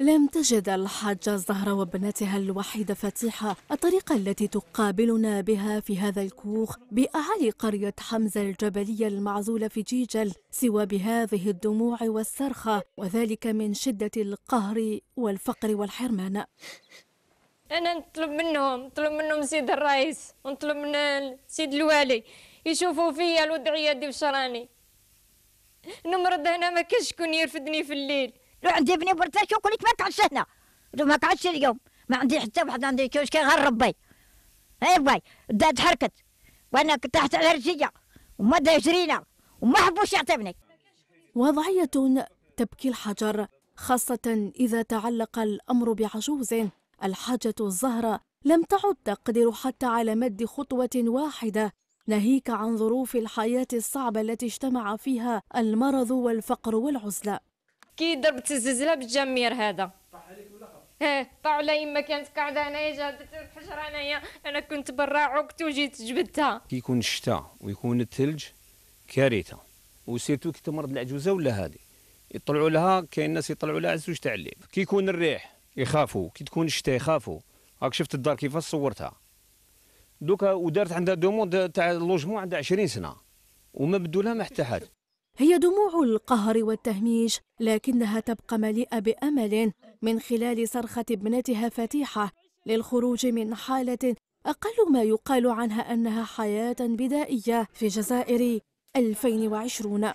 لم تجد الحاجة الزهرة وابنتها الوحيدة فتيحة الطريقة التي تقابلنا بها في هذا الكوخ بأعالي قرية حمزة الجبلية المعزولة في جيجل سوى بهذه الدموع والصرخة وذلك من شدة القهر والفقر والحرمان أنا نطلب منهم نطلب منهم سيد الرئيس ونطلب من سيد الوالي يشوفوا فيا الوضعية دي بشراني نمرض هنا ما كاش شكون يرفدني في الليل لو عندي بني برتاش وقول لك ما تعش هنا لو ما تعش اليوم ما عندي حتى واحد عندي كي غير ربي اي باي دات حركت وانا تحت على رجليا وما جرينا وما حبوش يعطيني وضعية تبكي الحجر خاصة إذا تعلق الأمر بعجوز الحاجة الزهرة لم تعد تقدر حتى على مد خطوة واحدة ناهيك عن ظروف الحياة الصعبة التي اجتمع فيها المرض والفقر والعزلة كي ضربت الزلزله بالجمير هذا طاح عليك ولا ايه طاح على يما كانت قاعده هنايا جات الحجره هنايا انا كنت برا عقت وجيت جبدتها كي يكون الشتاء ويكون الثلج كارثه وسيرتو كي تمرض العجوزه ولا هذه يطلعوا لها كاين ناس يطلعوا لها عزوج تاع الليل كي يكون الريح يخافوا كي تكون الشتاء يخافوا راك شفت الدار كيفاش صورتها دوكا ودارت عندها دوموند تاع اللوجمون عندها 20 سنه وما بدو لها ما حتى حد هي دموع القهر والتهميش لكنها تبقى مليئة بأمل من خلال صرخة ابنتها فتيحة للخروج من حالة أقل ما يقال عنها أنها حياة بدائية في جزائر 2020